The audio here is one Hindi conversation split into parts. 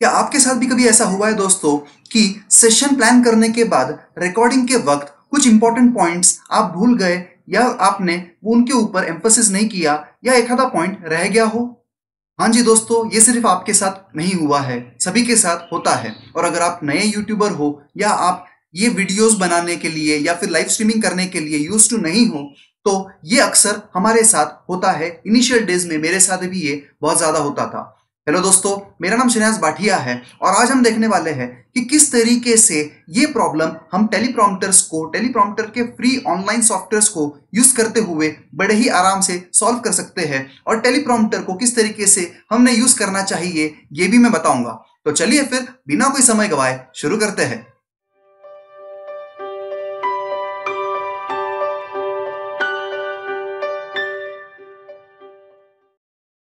क्या आपके साथ भी कभी ऐसा हुआ है दोस्तों कि सेशन प्लान करने के बाद रिकॉर्डिंग के वक्त कुछ इंपॉर्टेंट पॉइंट्स आप भूल गए या आपने उनके ऊपर एम्फोसिस नहीं किया या एक आधा पॉइंट रह गया हो हाँ जी दोस्तों ये सिर्फ आपके साथ नहीं हुआ है सभी के साथ होता है और अगर आप नए यूट्यूबर हो या आप ये वीडियोस बनाने के लिए या फिर लाइव स्ट्रीमिंग करने के लिए यूज टू नहीं हो तो ये अक्सर हमारे साथ होता है इनिशियल डेज में मेरे साथ भी ये बहुत ज़्यादा होता था हेलो दोस्तों मेरा नाम श्रेयास बाठिया है और आज हम देखने वाले हैं कि किस तरीके से ये प्रॉब्लम हम टेलीप्रॉम्प्टर्स को टेलीप्रॉम्प्टर के फ्री ऑनलाइन सॉफ्टवेयर्स को यूज करते हुए बड़े ही आराम से सॉल्व कर सकते हैं और टेलीप्रॉम्प्टर को किस तरीके से हमने यूज करना चाहिए ये भी मैं बताऊंगा तो चलिए फिर बिना कोई समय गवाए शुरू करते हैं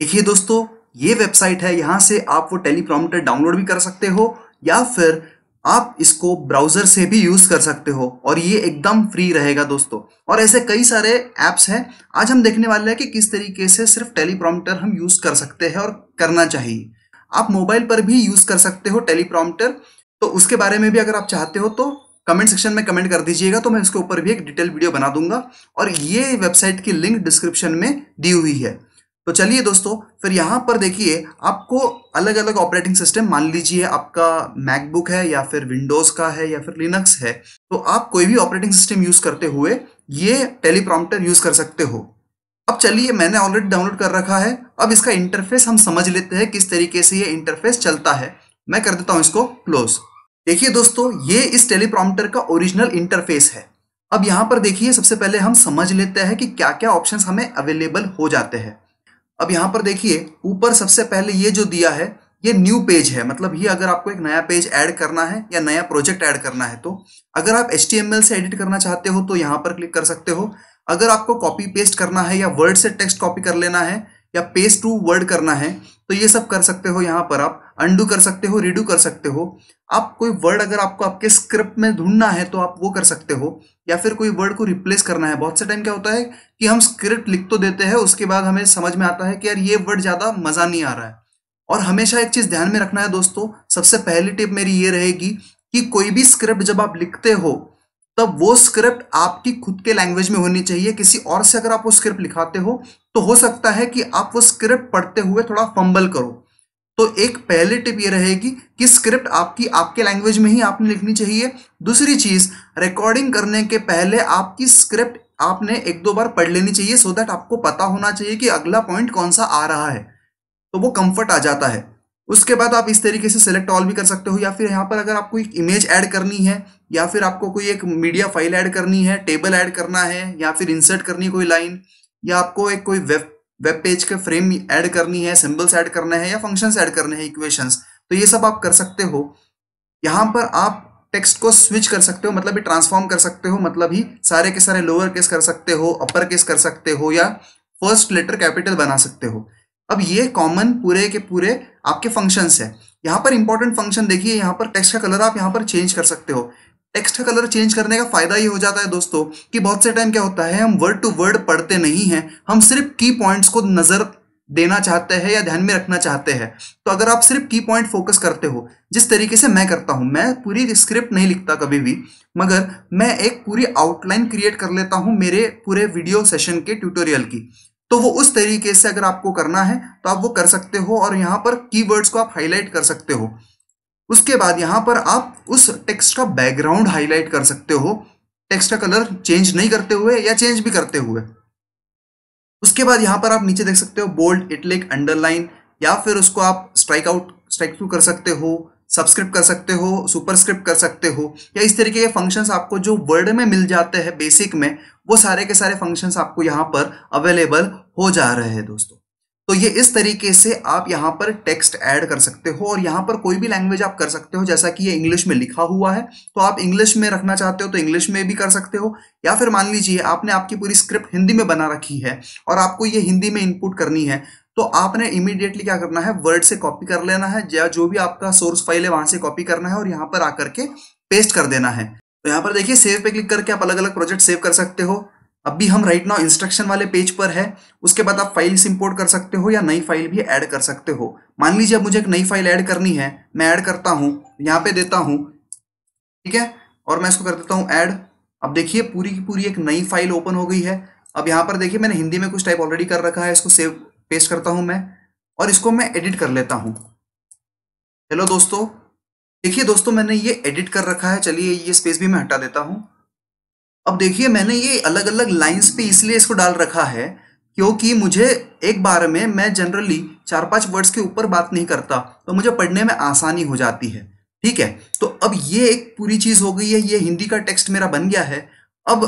देखिए दोस्तों ये वेबसाइट है यहां से आप वो टेलीप्रोमीटर डाउनलोड भी कर सकते हो या फिर आप इसको ब्राउजर से भी यूज कर सकते हो और ये एकदम फ्री रहेगा दोस्तों और ऐसे कई सारे ऐप्स हैं आज हम देखने वाले हैं कि किस तरीके से सिर्फ टेलीप्रोमीटर हम यूज कर सकते हैं और करना चाहिए आप मोबाइल पर भी यूज कर सकते हो टेलीप्रोमीटर तो उसके बारे में भी अगर आप चाहते हो तो कमेंट सेक्शन में कमेंट कर दीजिएगा तो मैं उसके ऊपर भी एक डिटेल वीडियो बना दूंगा और ये वेबसाइट की लिंक डिस्क्रिप्शन में दी हुई है तो चलिए दोस्तों फिर यहाँ पर देखिए आपको अलग अलग ऑपरेटिंग सिस्टम मान लीजिए आपका मैकबुक है या फिर विंडोज़ का है या फिर लिनक्स है तो आप कोई भी ऑपरेटिंग सिस्टम यूज़ करते हुए ये टेलीप्रॉम्प्टर यूज़ कर सकते हो अब चलिए मैंने ऑलरेडी डाउनलोड कर रखा है अब इसका इंटरफेस हम समझ लेते हैं किस तरीके से ये इंटरफेस चलता है मैं कर देता हूँ इसको क्लोज देखिए दोस्तों ये इस टेलीप्रॉम्प्टर का ओरिजिनल इंटरफेस है अब यहाँ पर देखिए सबसे पहले हम समझ लेते हैं कि क्या क्या ऑप्शंस हमें अवेलेबल हो जाते हैं अब यहां पर देखिए ऊपर सबसे पहले ये जो दिया है ये न्यू पेज है मतलब ये अगर आपको एक नया पेज ऐड करना है या नया प्रोजेक्ट ऐड करना है तो अगर आप एच से एडिट करना चाहते हो तो यहां पर क्लिक कर सकते हो अगर आपको कॉपी पेस्ट करना है या वर्ड से टेक्स्ट कॉपी कर लेना है या पेस्ट टू वर्ड करना है तो ये सब कर सकते हो यहाँ पर आप अंडू कर सकते हो रिड्यू कर सकते हो आप कोई वर्ड अगर आपको आपके स्क्रिप्ट में ढूंढना है तो आप वो कर सकते हो या फिर कोई वर्ड को रिप्लेस करना है बहुत से टाइम क्या होता है कि हम स्क्रिप्ट लिख तो देते हैं उसके बाद हमें समझ में आता है कि यार ये वर्ड ज़्यादा मज़ा नहीं आ रहा है और हमेशा एक चीज़ ध्यान में रखना है दोस्तों सबसे पहली टिप मेरी ये रहेगी कि कोई भी स्क्रिप्ट जब आप लिखते हो तब वो स्क्रिप्ट आपकी खुद के लैंग्वेज में होनी चाहिए किसी और से अगर आप वो स्क्रिप्ट लिखाते हो तो हो सकता है कि आप वो स्क्रिप्ट पढ़ते हुए थोड़ा फंबल करो तो एक पहली टिप ये रहेगी कि स्क्रिप्ट आपकी आपके लैंग्वेज में ही आपने लिखनी चाहिए दूसरी चीज़ रिकॉर्डिंग करने के पहले आपकी स्क्रिप्ट आपने एक दो बार पढ़ लेनी चाहिए सो दैट आपको पता होना चाहिए कि अगला पॉइंट कौन सा आ रहा है तो वो कंफर्ट आ जाता है उसके बाद आप इस तरीके से सिलेक्ट ऑल भी कर सकते हो या फिर यहाँ पर अगर आपको एक इमेज ऐड करनी है या फिर आपको कोई एक मीडिया फाइल ऐड करनी है टेबल ऐड करना है या फिर इंसर्ट करनी है कोई लाइन या आपको एक कोई वेब वेब पेज का फ्रेम ऐड करनी है सिंबल्स ऐड करना है या फंक्शंस ऐड करने हैं इक्वेशंस तो ये सब आप कर सकते हो यहाँ पर आप टेक्स्ट को स्विच कर सकते हो मतलब ही ट्रांसफॉर्म कर सकते हो मतलब ही सारे के सारे लोअर केस कर सकते हो अपर केस कर सकते हो या फर्स्ट लेटर कैपिटल बना सकते हो अब ये कॉमन पूरे के पूरे आपके फंक्शंस है यहाँ पर इंपॉर्टेंट फंक्शन देखिए यहाँ पर टेक्स्ट का कलर आप यहाँ पर चेंज कर सकते हो टेक्स्ट का कलर चेंज करने का फायदा ये हो जाता है दोस्तों कि बहुत से टाइम क्या होता है हम वर्ड टू वर्ड पढ़ते नहीं हैं हम सिर्फ की पॉइंट्स को नज़र देना चाहते हैं या ध्यान में रखना चाहते हैं तो अगर आप सिर्फ की पॉइंट फोकस करते हो जिस तरीके से मैं करता हूं मैं पूरी स्क्रिप्ट नहीं लिखता कभी भी मगर मैं एक पूरी आउटलाइन क्रिएट कर लेता हूं मेरे पूरे वीडियो सेशन के ट्यूटोरियल की तो वो उस तरीके से अगर आपको करना है तो आप वो कर सकते हो और यहाँ पर की को आप हाईलाइट कर सकते हो उसके बाद यहाँ पर आप उस टेक्स्ट का बैकग्राउंड हाईलाइट कर सकते हो टेक्स्ट का कलर चेंज नहीं करते हुए या चेंज भी करते हुए उसके बाद यहाँ पर आप नीचे देख सकते हो बोल्ड इटलिक अंडरलाइन या फिर उसको आप स्ट्राइक आउट स्ट्राइक थ्रू कर सकते हो सब्सक्रिप्ट कर सकते हो सुपरस्क्रिप्ट कर सकते हो या इस तरीके के फंक्शंस आपको जो वर्ड में मिल जाते हैं बेसिक में वो सारे के सारे फंक्शंस आपको यहाँ पर अवेलेबल हो जा रहे हैं दोस्तों तो ये इस तरीके से आप यहाँ पर टेक्स्ट ऐड कर सकते हो और यहाँ पर कोई भी लैंग्वेज आप कर सकते हो जैसा कि ये इंग्लिश में लिखा हुआ है तो आप इंग्लिश में रखना चाहते हो तो इंग्लिश में भी कर सकते हो या फिर मान लीजिए आपने आपकी पूरी स्क्रिप्ट हिंदी में बना रखी है और आपको ये हिंदी में इनपुट करनी है तो आपने इमीडिएटली क्या करना है वर्ड से कॉपी कर लेना है या जो भी आपका सोर्स फाइल है वहां से कॉपी करना है और यहाँ पर आकर के पेस्ट कर देना है तो यहाँ पर देखिए सेव पे क्लिक करके आप अलग अलग प्रोजेक्ट सेव कर सकते हो अब भी हम राइट नाउ इंस्ट्रक्शन वाले पेज पर है उसके बाद आप फाइल्स इंपोर्ट कर सकते हो या नई फाइल भी ऐड कर सकते हो मान लीजिए मुझे एक नई फाइल ऐड करनी है मैं ऐड करता हूँ यहाँ पे देता हूँ ठीक है और मैं इसको कर देता हूँ ऐड अब देखिए पूरी की पूरी एक नई फाइल ओपन हो गई है अब यहाँ पर देखिए मैंने हिंदी में कुछ टाइप ऑलरेडी कर रखा है इसको सेव पेस्ट करता हूँ मैं और इसको मैं एडिट कर लेता हूँ हेलो दोस्तों देखिए दोस्तों मैंने ये एडिट कर रखा है चलिए ये स्पेस भी मैं हटा देता हूँ अब देखिए मैंने ये अलग अलग लाइंस पे इसलिए इसको डाल रखा है क्योंकि मुझे एक बार में मैं जनरली चार पांच वर्ड्स के ऊपर बात नहीं करता तो मुझे पढ़ने में आसानी हो जाती है ठीक है तो अब ये एक पूरी चीज़ हो गई है ये हिंदी का टेक्स्ट मेरा बन गया है अब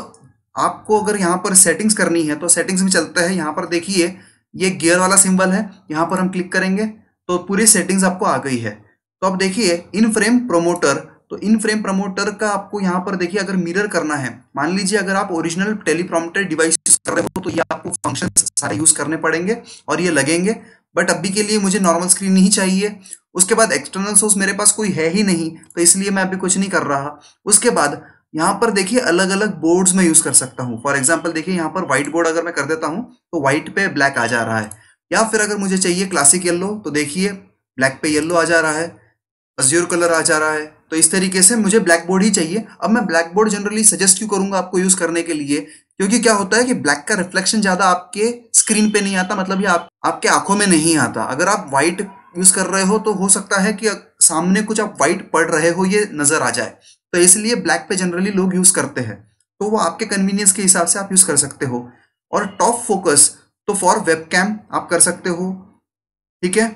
आपको अगर यहाँ पर सेटिंग्स करनी है तो सेटिंग्स में चलता है यहाँ पर देखिए ये गियर वाला सिंबल है यहाँ पर हम क्लिक करेंगे तो पूरी सेटिंग्स आपको आ गई है तो अब देखिए इन फ्रेम प्रोमोटर तो इन फ्रेम प्रमोटर का आपको यहाँ पर देखिए अगर मिरर करना है मान लीजिए अगर आप ओरिजिनल टेलीप्रोमोटर डिवाइस यूज कर रहे हो तो ये आपको फंक्शन सारे यूज करने पड़ेंगे और ये लगेंगे बट अभी के लिए मुझे नॉर्मल स्क्रीन ही चाहिए उसके बाद एक्सटर्नल सोर्स मेरे पास कोई है ही नहीं तो इसलिए मैं अभी कुछ नहीं कर रहा उसके बाद यहाँ पर देखिए अलग अलग बोर्ड्स में यूज कर सकता हूँ फॉर एग्जाम्पल देखिए यहाँ पर व्हाइट बोर्ड अगर मैं कर देता हूँ तो व्हाइट पे ब्लैक आ जा रहा है या फिर अगर मुझे चाहिए क्लासिक येल्लो तो देखिए ब्लैक पे येल्लो आ जा रहा है अज्योर कलर आ जा रहा है तो इस तरीके से मुझे ब्लैक बोर्ड ही चाहिए अब मैं ब्लैक बोर्ड जनरली सजेस्ट क्यों करूंगा आपको यूज करने के लिए क्योंकि क्या होता है कि ब्लैक का रिफ्लेक्शन ज्यादा आपके स्क्रीन पे नहीं आता मतलब ये आप आपके आंखों में नहीं आता अगर आप व्हाइट यूज कर रहे हो तो हो सकता है कि सामने कुछ आप व्हाइट पढ़ रहे हो ये नजर आ जाए तो इसलिए ब्लैक पे जनरली लोग यूज करते हैं तो वो आपके कन्वीनियंस के हिसाब से आप यूज कर सकते हो और टॉप फोकस तो फॉर वेब आप कर सकते हो ठीक है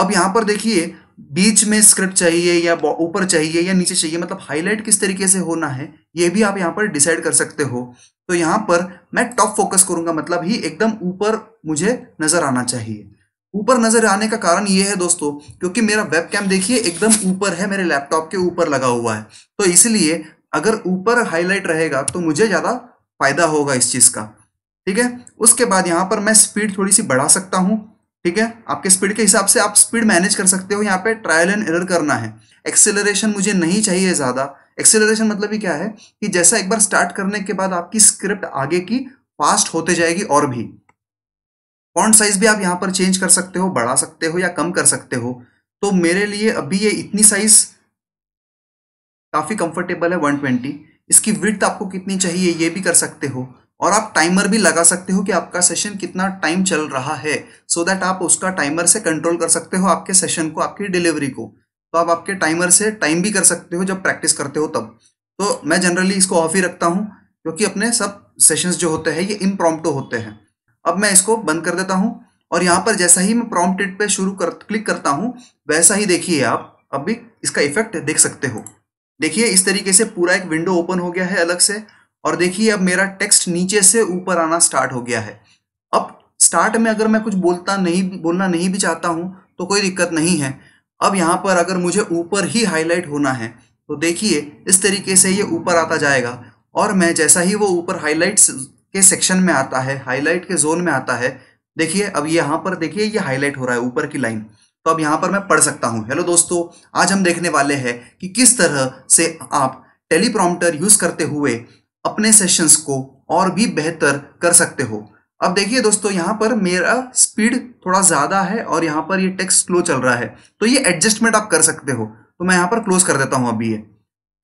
अब यहां पर देखिए बीच में स्क्रिप्ट चाहिए या ऊपर चाहिए या नीचे चाहिए मतलब हाईलाइट किस तरीके से होना है ये भी आप यहाँ पर डिसाइड कर सकते हो तो यहाँ पर मैं टॉप फोकस करूंगा मतलब ही एकदम ऊपर मुझे नजर आना चाहिए ऊपर नजर आने का कारण ये है दोस्तों क्योंकि मेरा वेब कैम देखिए एकदम ऊपर है मेरे लैपटॉप के ऊपर लगा हुआ है तो इसलिए अगर ऊपर हाईलाइट रहेगा तो मुझे ज़्यादा फायदा होगा इस चीज़ का ठीक है उसके बाद यहाँ पर मैं स्पीड थोड़ी सी बढ़ा सकता हूँ ठीक है आपके स्पीड के हिसाब से आप स्पीड मैनेज कर सकते हो यहाँ पे ट्रायल एंड एरर करना है एक्सेलरेशन मुझे नहीं चाहिए ज़्यादा एक्सेलरेशन मतलब ही क्या है कि जैसा एक बार स्टार्ट करने के बाद आपकी स्क्रिप्ट आगे की फास्ट होते जाएगी और भी फॉन्ट साइज भी आप यहाँ पर चेंज कर सकते हो बढ़ा सकते हो या कम कर सकते हो तो मेरे लिए अभी ये इतनी साइज काफ़ी कंफर्टेबल है 120 इसकी विथ आपको कितनी चाहिए ये भी कर सकते हो और आप टाइमर भी लगा सकते हो कि आपका सेशन कितना टाइम चल रहा है सो so दैट आप उसका टाइमर से कंट्रोल कर सकते हो आपके सेशन को आपकी डिलीवरी को तो आप आपके टाइमर से टाइम भी कर सकते हो जब प्रैक्टिस करते हो तब तो मैं जनरली इसको ऑफ ही रखता हूँ क्योंकि अपने सब सेशंस जो होते हैं ये इम्प्रॉम्प्टो होते हैं अब मैं इसको बंद कर देता हूँ और यहाँ पर जैसा ही मैं प्रॉम्प्टेड पे शुरू कर क्लिक करता हूँ वैसा ही देखिए आप अभी इसका इफेक्ट देख सकते हो देखिए इस तरीके से पूरा एक विंडो ओपन हो गया है अलग से और देखिए अब मेरा टेक्स्ट नीचे से ऊपर आना स्टार्ट हो गया है अब स्टार्ट में अगर मैं कुछ बोलता नहीं बोलना नहीं भी चाहता हूँ तो कोई दिक्कत नहीं है अब यहाँ पर अगर मुझे ऊपर ही हाईलाइट होना है तो देखिए इस तरीके से ये ऊपर आता जाएगा और मैं जैसा ही वो ऊपर हाईलाइट्स के सेक्शन में आता है हाईलाइट के जोन में आता है देखिए अब यहाँ पर देखिए ये हाईलाइट हो रहा है ऊपर की लाइन तो अब यहाँ पर मैं पढ़ सकता हूँ हेलो दोस्तों आज हम देखने वाले हैं कि किस तरह से आप टेलीप्रॉम्प्टर यूज़ करते हुए अपने सेशंस को और भी बेहतर कर सकते हो अब देखिए दोस्तों यहाँ पर मेरा स्पीड थोड़ा ज़्यादा है और यहाँ पर ये टेक्स्ट स्लो चल रहा है तो ये एडजस्टमेंट आप कर सकते हो तो मैं यहाँ पर क्लोज कर देता हूँ अभी ये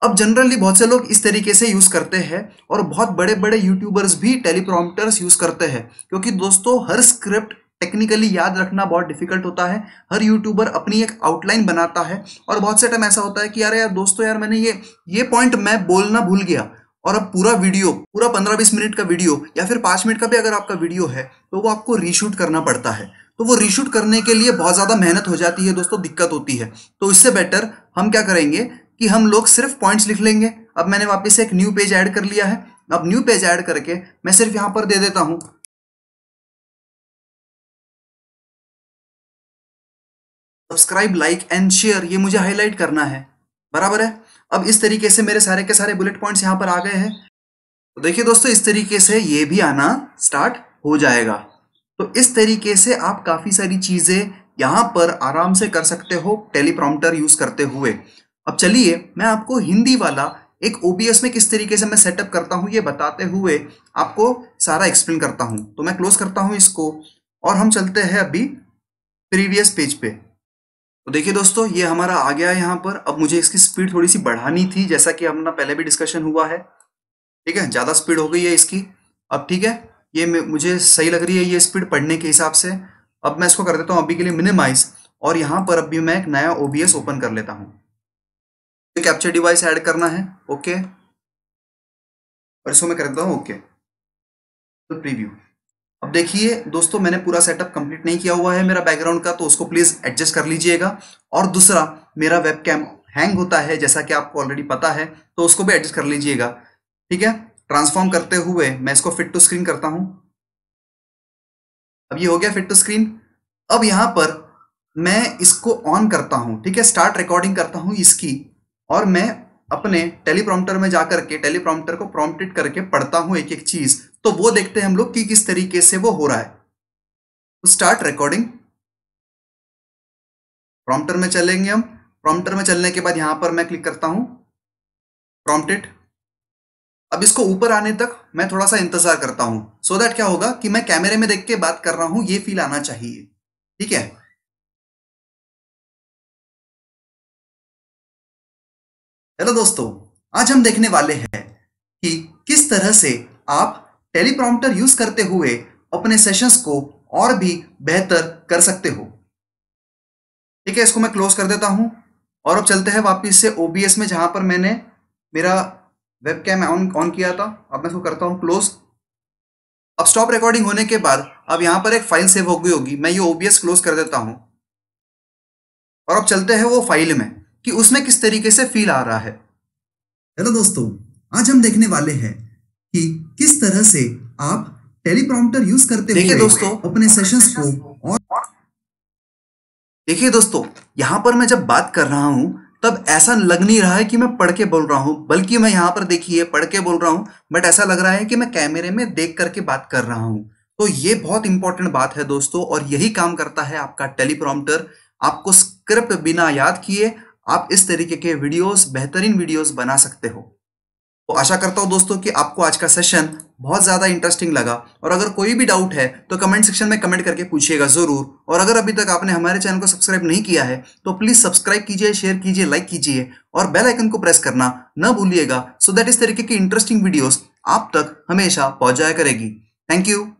अब जनरली बहुत से लोग इस तरीके से यूज़ करते हैं और बहुत बड़े बड़े यूट्यूबर्स भी टेलीप्रॉम्प्टर्स यूज़ करते हैं क्योंकि दोस्तों हर स्क्रिप्ट टेक्निकली याद रखना बहुत डिफिकल्ट होता है हर यूट्यूबर अपनी एक आउटलाइन बनाता है और बहुत से टाइम ऐसा होता है कि यार यार दोस्तों यार मैंने ये ये पॉइंट मैं बोलना भूल गया और अब पूरा वीडियो पूरा पंद्रह बीस मिनट का वीडियो या फिर पांच मिनट का भी अगर आपका वीडियो है तो वो आपको रीशूट करना पड़ता है तो वो रीशूट करने के लिए बहुत ज़्यादा मेहनत हो जाती है दोस्तों दिक्कत होती है तो इससे बेटर हम क्या करेंगे कि हम लोग सिर्फ पॉइंट्स लिख लेंगे अब मैंने वापस एक न्यू पेज ऐड कर लिया है अब न्यू पेज ऐड करके मैं सिर्फ यहां पर दे देता हूं सब्सक्राइब लाइक एंड शेयर ये मुझे हाईलाइट करना है बराबर है अब इस तरीके से मेरे सारे के सारे बुलेट पॉइंट्स यहाँ पर आ गए हैं तो देखिए दोस्तों इस तरीके से ये भी आना स्टार्ट हो जाएगा तो इस तरीके से आप काफ़ी सारी चीज़ें यहां पर आराम से कर सकते हो टेलीप्रॉम्प्टर यूज़ करते हुए अब चलिए मैं आपको हिंदी वाला एक ओबीएस में किस तरीके से मैं सेटअप करता हूँ ये बताते हुए आपको सारा एक्सप्लेन करता हूँ तो मैं क्लोज करता हूं इसको और हम चलते हैं अभी प्रीवियस पेज पे तो देखिए दोस्तों ये हमारा आ गया यहाँ पर अब मुझे इसकी स्पीड थोड़ी सी बढ़ानी थी जैसा कि अपना पहले भी डिस्कशन हुआ है ठीक है ज़्यादा स्पीड हो गई है इसकी अब ठीक है ये मुझे सही लग रही है ये स्पीड पढ़ने के हिसाब से अब मैं इसको कर देता हूँ अभी के लिए मिनिमाइज और यहाँ पर अभी मैं एक नया ओ ओपन कर लेता हूँ कैप्चर डिवाइस ऐड करना है ओके और इसको मैं कर देता हूँ ओके तो प्रीव्यू अब देखिए दोस्तों मैंने पूरा सेटअप कंप्लीट नहीं किया हुआ है मेरा बैकग्राउंड का तो उसको प्लीज़ एडजस्ट कर लीजिएगा और दूसरा मेरा वेब कैम हैंग होता है जैसा कि आपको ऑलरेडी पता है तो उसको भी एडजस्ट कर लीजिएगा ठीक है ट्रांसफॉर्म करते हुए मैं इसको फिट टू स्क्रीन करता हूं अब ये हो गया फिट टू स्क्रीन अब यहां पर मैं इसको ऑन करता हूं ठीक है स्टार्ट रिकॉर्डिंग करता हूं इसकी और मैं अपने टेलीप्रॉम्प्टर में जाकर के टेलीप्रॉम्प्टर को प्रॉम्प्टेड करके पढ़ता हूं एक एक चीज़ तो वो देखते हैं हम लोग कि किस तरीके से वो हो रहा है स्टार्ट रिकॉर्डिंग प्रॉम्प्टर में चलेंगे हम प्रॉम्प्टर में चलने के बाद यहां पर मैं क्लिक करता हूं प्रॉम्प्टेड अब इसको ऊपर आने तक मैं थोड़ा सा इंतजार करता हूं सो so दैट क्या होगा कि मैं कैमरे में देख के बात कर रहा हूं ये फील आना चाहिए ठीक है हेलो दोस्तों आज हम देखने वाले हैं कि किस तरह से आप टेलीप्रॉम्प्टर यूज करते हुए अपने सेशंस को और भी बेहतर कर सकते हो ठीक है इसको मैं क्लोज कर देता हूं और अब चलते हैं वापस से ओबीएस में जहां पर मैंने मेरा वेब कैम ऑन ऑन किया था अब मैं इसको करता हूं क्लोज अब स्टॉप रिकॉर्डिंग होने के बाद अब यहां पर एक फाइल सेव हो गई होगी मैं ये ओबीएस क्लोज कर देता हूं और अब चलते हैं वो फाइल में कि उसमें किस तरीके से फील आ रहा है हेलो दोस्तों आज हम देखने वाले हैं कि किस तरह से आप टेलीप्रॉम्प्टर यूज करते हुए दोस्तों अपने सेशंस को और देखिए दोस्तों यहां पर मैं जब बात कर रहा हूं तब ऐसा लग नहीं रहा है कि मैं पढ़ के बोल रहा हूं बल्कि मैं यहां पर देखिए पढ़ के बोल रहा हूं बट ऐसा लग रहा है कि मैं कैमरे में देख करके बात कर रहा हूं तो ये बहुत इंपॉर्टेंट बात है दोस्तों और यही काम करता है आपका टेलीप्रॉम्प्टर आपको स्क्रिप्ट बिना याद किए आप इस तरीके के वीडियोस बेहतरीन वीडियोस बना सकते हो तो आशा करता हूँ दोस्तों कि आपको आज का सेशन बहुत ज़्यादा इंटरेस्टिंग लगा और अगर कोई भी डाउट है तो कमेंट सेक्शन में कमेंट करके पूछिएगा ज़रूर और अगर अभी तक आपने हमारे चैनल को सब्सक्राइब नहीं किया है तो प्लीज़ सब्सक्राइब कीजिए शेयर कीजिए लाइक कीजिए और बेल आइकन को प्रेस करना न भूलिएगा सो दैट इस तरीके की इंटरेस्टिंग वीडियोज आप तक हमेशा पहुंचाया जाया करेगी थैंक यू